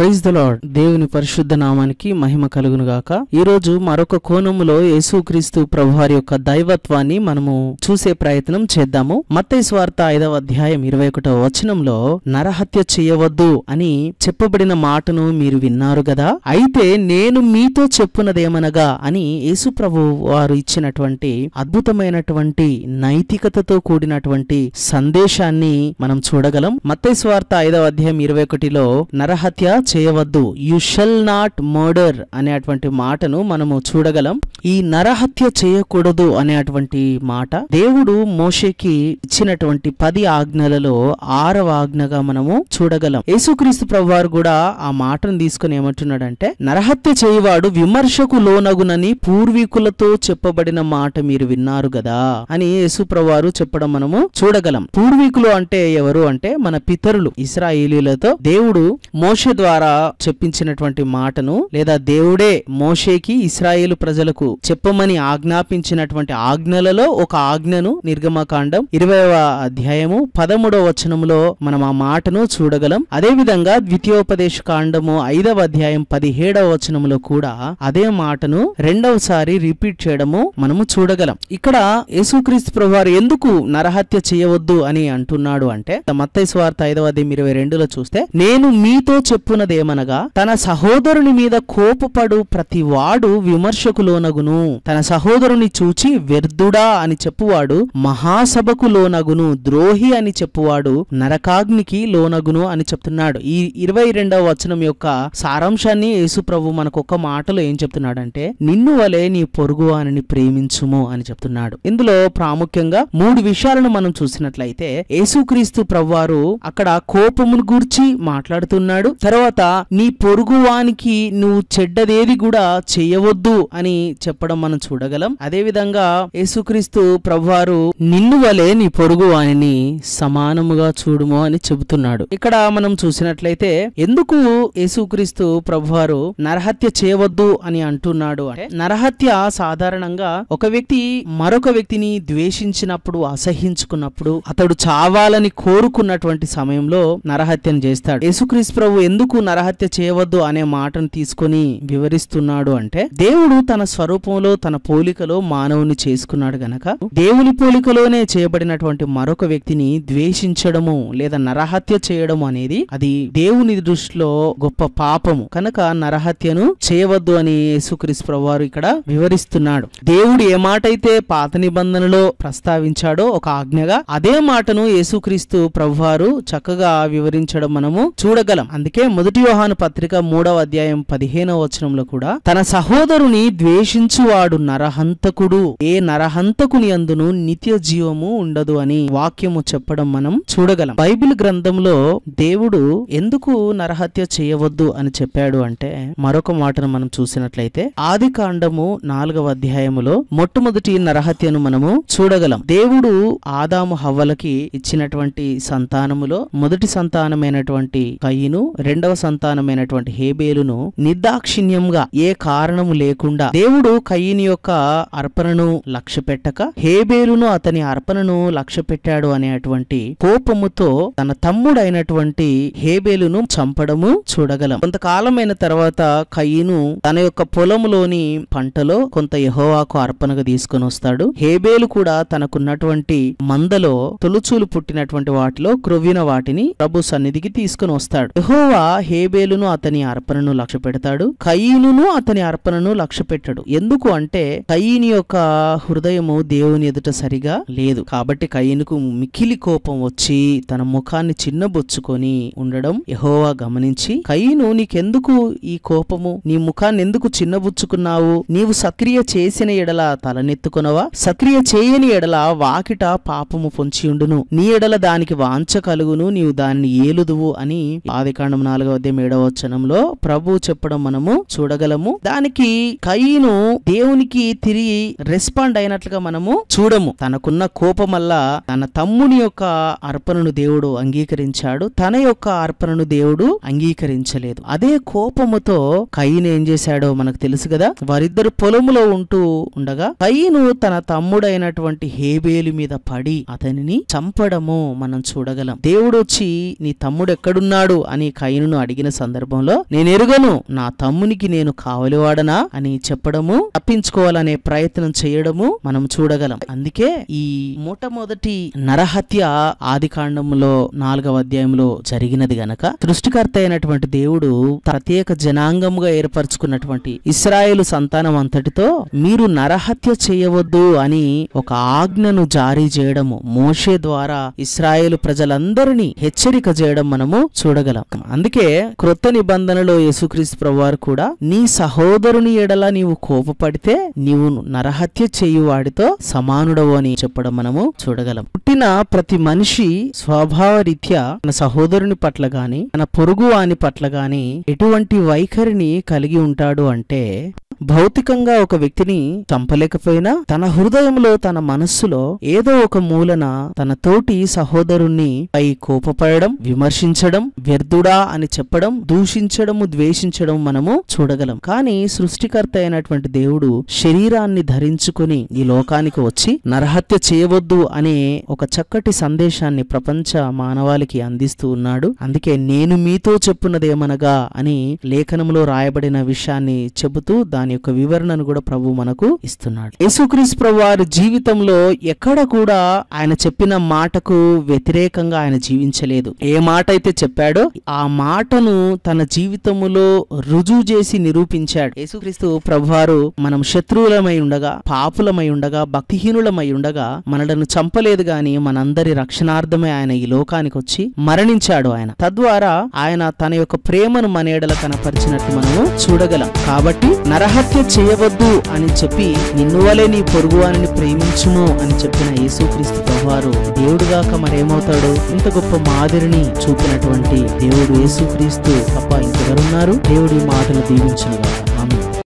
praise the lord దేవుని పరిశుద్ధ నామానికి మహిమ కలుగును గాక ఈ రోజు మరొక కోణములో యేసుక్రీస్తు ప్రభువారి యొక్క దైవత్వాన్ని మనము చూసే ప్రయత్నం చేద్దాము మత్తై స్వార్థ ఐదవ అధ్యాయం ఇరవై ఒకటో వచనంలో నరహత్య చేయవద్దు అని చెప్పబడిన మాటను మీరు విన్నారు కదా అయితే నేను మీతో చెప్పున్నదేమనగా అని యేసు ప్రభు వారు ఇచ్చినటువంటి అద్భుతమైనటువంటి నైతికతతో కూడినటువంటి సందేశాన్ని మనం చూడగలం మత్తై స్వార్థ ఐదవ అధ్యాయం ఇరవై ఒకటిలో నరహత్య చేయవద్దు యు షెల్ నాట్ మర్డర్ అనేటువంటి మాటను మనము చూడగలం ఈ నరహత్య చేయకూడదు అనేటువంటి మాట దేవుడు మోషేకి ఇచ్చినటువంటి పది ఆజ్ఞలలో ఆరవ ఆజ్ఞగా మనము చూడగలం యేసుక్రీస్తు ప్రభువారు కూడా ఆ మాటను తీసుకుని ఏమంటున్నాడంటే నరహత్య చేయవాడు విమర్శకు లోనగునని పూర్వీకులతో చెప్పబడిన మాట మీరు విన్నారు కదా అని యేసు ప్రభువారు చెప్పడం మనము చూడగలం పూర్వీకులు అంటే ఎవరు అంటే మన పితరులు ఇస్రాయేలీలతో దేవుడు మోష ద్వారా ద్వారా చెప్పించినటువంటి మాటను లేదా దేవుడే మోషేకి ఇస్రాయేల్ ప్రజలకు చెప్పమని ఆజ్ఞాపించినటువంటి ఆజ్ఞలలో ఒక ఆజ్ఞను నిర్గమకాండం ఇరవైవ అధ్యాయము పదమూడవ వచనంలో మనం ఆ మాటను చూడగలం అదేవిధంగా ద్వితీయోపదేశ కాండము ఐదవ అధ్యాయం పదిహేడవ వచనంలో కూడా అదే మాటను రెండవసారి రిపీట్ చేయడము మనము చూడగలం ఇక్కడ యేసుక్రీస్తు ప్రభువారు ఎందుకు నరహత్య చేయవద్దు అని అంటున్నాడు అంటే మత్తైస్ వార్త ఐదవ అధ్యాయం ఇరవై రెండులో చూస్తే నేను మీతో చెప్పున ఉన్నదేమనగా తన సహోదరుని మీద కోపపడు ప్రతివాడు విమర్శకు లోనగును తన సహోదరుని చూచి వ్యర్థుడా అని చెప్పువాడు మహాసభకు లోనగును ద్రోహి అని చెప్పువాడు నరకాగ్నికి లోనగును అని చెప్తున్నాడు ఈ ఇరవై రెండవ వచనం యొక్క సారాంశాన్ని యేసుప్రభు మనకొక మాటలో ఏం చెప్తున్నాడంటే నిన్ను వలె నీ పొరుగు అని ప్రేమించుము అని చెప్తున్నాడు ఇందులో ప్రాముఖ్యంగా మూడు విషయాలను మనం చూసినట్లయితే యేసుక్రీస్తు ప్రవ్వారు అక్కడ కోపమును గూర్చి మాట్లాడుతున్నాడు తర్వాత నీ పొరుగువానికి నువ్వు చెడ్డదేది కూడా చేయవద్దు అని చెప్పడం మనం చూడగలం అదేవిధంగా యేసుక్రీస్తు ప్రభువారు నిన్ను వలె నీ పొరుగు వాణిని సమానముగా చూడుము అని చెబుతున్నాడు ఇక్కడ మనం చూసినట్లయితే ఎందుకు యేసుక్రీస్తు ప్రభువారు నరహత్య చేయవద్దు అని అంటున్నాడు అంటే నరహత్య సాధారణంగా ఒక వ్యక్తి మరొక వ్యక్తిని ద్వేషించినప్పుడు అసహించుకున్నప్పుడు అతడు చావాలని కోరుకున్నటువంటి సమయంలో నరహత్యను చేస్తాడు యేసుక్రీస్తు ప్రభు ఎందుకు నరహత్య చేయవద్దు అనే మాటను తీసుకొని వివరిస్తున్నాడు అంటే దేవుడు తన స్వరూపంలో తన పోలికలో మానవుని చేసుకున్నాడు గనక దేవుని పోలికలోనే చేయబడినటువంటి మరొక వ్యక్తిని ద్వేషించడము లేదా నరహత్య చేయడము అనేది అది దేవుని దృష్టిలో గొప్ప పాపము కనుక నరహత్యను చేయవద్దు అని యేసుక్రీస్ ప్రభువారు ఇక్కడ వివరిస్తున్నాడు దేవుడు ఏ మాట అయితే పాత నిబంధనలో ప్రస్తావించాడో ఒక ఆజ్ఞగా అదే మాటను యేసుక్రీస్తు ప్రభువారు చక్కగా వివరించడం మనము చూడగలం అందుకే మొదటి మొదటియోహాను పత్రిక మూడవ అధ్యాయం పదిహేనవ వచనంలో కూడా తన సహోదరుని ద్వేషించువాడు నరహంతకుడు ఏ నరహంతకుని అందును నిత్య జీవము ఉండదు అని వాక్యము చెప్పడం మనం చూడగలం బైబిల్ గ్రంథంలో దేవుడు ఎందుకు నరహత్య చేయవద్దు అని చెప్పాడు అంటే మరొక మాటను మనం చూసినట్లయితే ఆది కాండము నాలుగవ అధ్యాయములో మొట్టమొదటి నరహత్యను మనము చూడగలం దేవుడు ఆదాము హవ్వలకి ఇచ్చినటువంటి సంతానములో మొదటి సంతానమైనటువంటి కయ్యను రెండవ సంతానమైనటువంటి హేబేలును నిర్దాక్షిణ్యంగా ఏ కారణము లేకుండా దేవుడు కయ్యిని యొక్క అర్పణను లక్ష్య పెట్టక హేబేలును అతని అర్పణను లక్ష్య పెట్టాడు అనేటువంటి కోపముతో తన తమ్ముడైనటువంటి హేబేలును చంపడము చూడగలం కొంతకాలమైన తర్వాత కయ్యిను తన యొక్క పొలములోని పంటలో కొంత యహోవాకు అర్పణగా తీసుకుని వస్తాడు హేబేలు కూడా తనకున్నటువంటి మందలో తొలుచూలు పుట్టినటువంటి వాటిలో క్రొవ్విన వాటిని ప్రభు సన్నిధికి తీసుకుని వస్తాడు యహోవా హేబేలును అతని అర్పణను లక్ష్య పెడతాడు కయీను అతని అర్పణను లక్ష్య పెట్టాడు ఎందుకు అంటే కయీని యొక్క హృదయము దేవుని ఎదుట సరిగా లేదు కాబట్టి కయీనుకు మికిలి కోపం వచ్చి తన ముఖాన్ని చిన్నబొచ్చుకొని ఉండడం యహోవా గమనించి కయీను నీకెందుకు ఈ కోపము నీ ముఖాన్ని ఎందుకు చిన్నబుచ్చుకున్నావు నీవు సక్రియ చేసిన ఎడల తలనెత్తుకునవా సక్రియ చేయని ఎడల వాకిట పాపము పొంచియుండును నీ ఎడల దానికి వాంచ కలుగును నీవు దానిని ఏలుదువు అని ఆదికాండం నాలుగవ అధ్యాయం ఏడవ వచనంలో ప్రభు చెప్పడం మనము చూడగలము దానికి కయ్యను దేవునికి తిరిగి రెస్పాండ్ అయినట్లుగా మనము చూడము తనకున్న కోపమల్ల తన తమ్ముని యొక్క అర్పణను దేవుడు అంగీకరించాడు తన యొక్క అర్పణను దేవుడు అంగీకరించలేదు అదే కోపముతో కయ్యను ఏం చేశాడో మనకు తెలుసు కదా వారిద్దరు పొలములో ఉంటూ ఉండగా కయ్యను తన తమ్ముడైనటువంటి హేబేలు మీద పడి అతనిని చంపడము మనం చూడగలం దేవుడు వచ్చి నీ తమ్ముడు ఎక్కడున్నాడు అని కయ్యను అడిగిన సందర్భంలో నేను ఎరుగను నా తమ్మునికి నేను కావలివాడనా అని చెప్పడము తప్పించుకోవాలనే ప్రయత్నం చేయడము మనం చూడగలం అందుకే ఈ మొట్టమొదటి నరహత్య ఆది కాండంలో నాలుగవ అధ్యాయంలో జరిగినది గనక సృష్టికర్త అయినటువంటి దేవుడు ప్రత్యేక జనాంగముగా ఏర్పరచుకున్నటువంటి ఇస్రాయేల్ సంతానం అంతటితో మీరు నరహత్య చేయవద్దు అని ఒక ఆజ్ఞను జారీ చేయడము మోషే ద్వారా ఇస్రాయేల్ ప్రజలందరినీ హెచ్చరిక చేయడం మనము చూడగలం అందుకే క్రొత్త నిబంధనలో యేసుక్రీస్తు ప్రభువారు కూడా నీ సహోదరుని ఎడల నీవు కోపపడితే నీవు నరహత్య చేయు వాడితో సమానుడవు అని చెప్పడం మనము చూడగలం పుట్టిన ప్రతి మనిషి రీత్యా తన సహోదరుని పట్ల గాని తన పొరుగు వాని పట్ల గాని ఎటువంటి వైఖరిని కలిగి ఉంటాడు అంటే భౌతికంగా ఒక వ్యక్తిని చంపలేకపోయినా తన హృదయంలో తన మనస్సులో ఏదో ఒక మూలన తన తోటి సహోదరుణ్ణి పై కోపపడడం విమర్శించడం వ్యర్థుడా అని చెప్ప చెప్పడం దూషించడము ద్వేషించడం మనము చూడగలం కానీ సృష్టికర్త అయినటువంటి దేవుడు శరీరాన్ని ధరించుకుని ఈ లోకానికి వచ్చి నరహత్య చేయవద్దు అనే ఒక చక్కటి సందేశాన్ని ప్రపంచ మానవాళికి అందిస్తూ ఉన్నాడు అందుకే నేను మీతో చెప్పున్నదేమనగా అని లేఖనంలో రాయబడిన విషయాన్ని చెబుతూ దాని యొక్క వివరణను కూడా ప్రభు మనకు ఇస్తున్నాడు యేసుక్రీస్ ప్రభు వారి జీవితంలో ఎక్కడ కూడా ఆయన చెప్పిన మాటకు వ్యతిరేకంగా ఆయన జీవించలేదు ఏ మాట అయితే చెప్పాడో ఆ మాట కృపను తన జీవితములో రుజువు చేసి నిరూపించాడు యేసుక్రీస్తు ప్రభువారు మనం శత్రువులమై ఉండగా పాపులమై ఉండగా భక్తిహీనులమై ఉండగా మనలను చంపలేదు గాని మనందరి రక్షణార్థమే ఆయన ఈ లోకానికి వచ్చి మరణించాడు ఆయన తద్వారా ఆయన తన యొక్క ప్రేమను మనేడల కనపరిచినట్టు మనము చూడగలం కాబట్టి నరహత్య చేయవద్దు అని చెప్పి నిన్నువలే నీ వారిని ప్రేమించుము అని చెప్పిన యేసుక్రీస్తు ప్రభువారు దేవుడుగాక మరేమవుతాడు ఇంత గొప్ప మాదిరిని చూపినటువంటి దేవుడు యేసుక్రీస్తు ప్రార్థిస్తూ తప్ప ఇంకెవరున్నారు దేవుడి మాటలు దీవించిన ఆమె